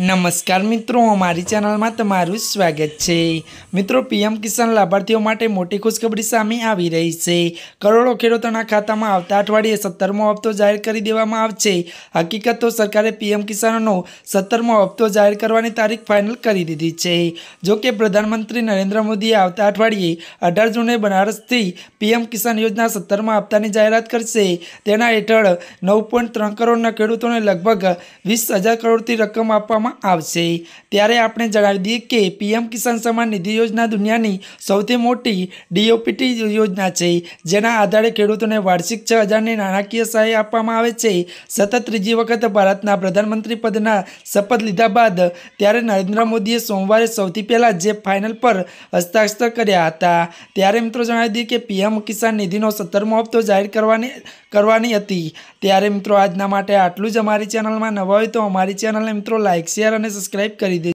નમસ્કાર મિત્રો અમારી ચેનલમાં તમારું સ્વાગત છે મિત્રો પીએમ કિસાન લાભાર્થીઓ માટે મોટી ખુશખબરી સામે આવી રહી છે કરોડો ખેડૂતોના ખાતામાં આવતા અઠવાડિયે સત્તરમો હપ્તો જાહેર કરી દેવામાં આવશે હકીકત તો સરકારે પીએમ કિસાનનો સત્તરમો હપ્તો જાહેર કરવાની તારીખ ફાઇનલ કરી દીધી છે જો કે પ્રધાનમંત્રી નરેન્દ્ર મોદીએ આવતા અઠવાડિયે અઢાર જૂને બનારસથી પીએમ કિસાન યોજના સત્તરમા હપ્તાની જાહેરાત કરશે તેના હેઠળ નવ પોઈન્ટ ત્રણ કરોડના ખેડૂતોને લગભગ વીસ હજાર કરોડથી રકમ આપવામાં કરવામાં આવશે ત્યારે આપણે જણાવી દઈએ કે પીએમ કિસાન સન્માન નિધિ યોજના દુનિયાની સૌથી મોટી ડીઓપીટી યોજના છે જેના આધારે ખેડૂતોને વાર્ષિક છ હજારની નાણાકીય સહાય આપવામાં આવે છે સતત ત્રીજી વખત ભારતના પ્રધાનમંત્રી પદના શપથ લીધા બાદ ત્યારે નરેન્દ્ર મોદીએ સોમવારે સૌથી પહેલાં જે ફાઇનલ પર હસ્તાક્ષર કર્યા હતા ત્યારે મિત્રો જણાવી દઈએ કે પીએમ કિસાન નિધિનો સત્તરમો હપ્તો જાહેર કરવાની કરવાની હતી ત્યારે મિત્રો આજના માટે આટલું જ અમારી ચેનલમાં નવા હોય તો અમારી ચેનલને મિત્રો લાઇક શેર અને સબસ્ક્રાઈબ કરી દેજો